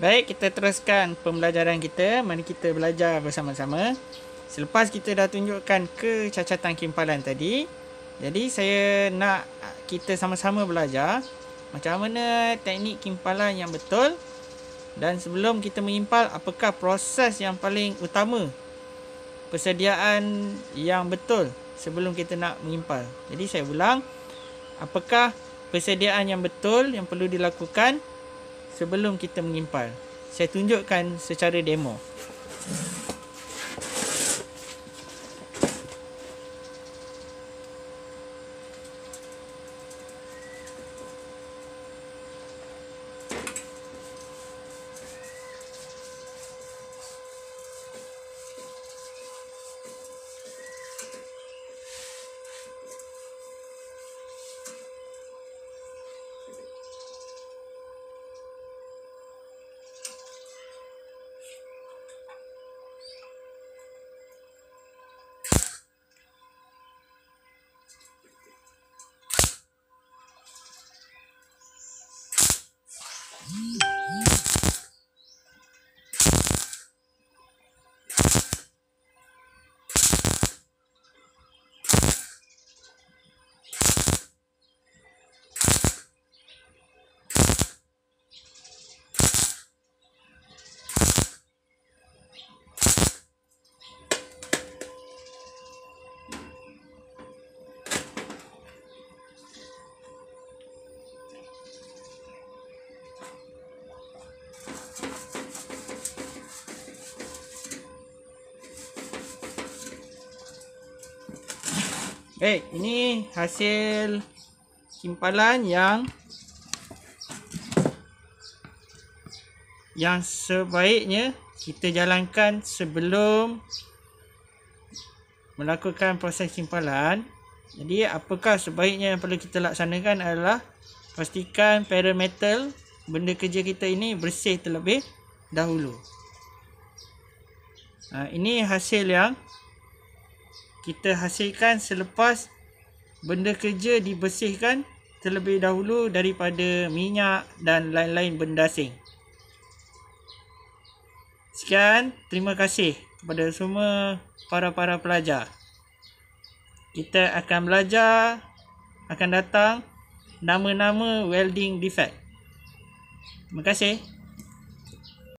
Baik, kita teruskan pembelajaran kita. Mari kita belajar bersama-sama. Selepas kita dah tunjukkan kecacatan kimpalan tadi, jadi saya nak kita sama-sama belajar macam mana teknik kimpalan yang betul dan sebelum kita mengimpal, apakah proses yang paling utama persediaan yang betul sebelum kita nak mengimpal. Jadi saya ulang, apakah persediaan yang betul yang perlu dilakukan sebelum kita mengimpal. Saya tunjukkan secara demo. Eh, ini hasil simpalan yang yang sebaiknya kita jalankan sebelum melakukan proses simpalan. Jadi, apakah sebaiknya yang perlu kita laksanakan adalah pastikan parametal benda kerja kita ini bersih terlebih dahulu. Ha, ini hasil yang kita hasilkan selepas benda kerja dibersihkan terlebih dahulu daripada minyak dan lain-lain benda asing. Sekian, terima kasih kepada semua para-para pelajar. Kita akan belajar, akan datang nama-nama welding defect. Terima kasih.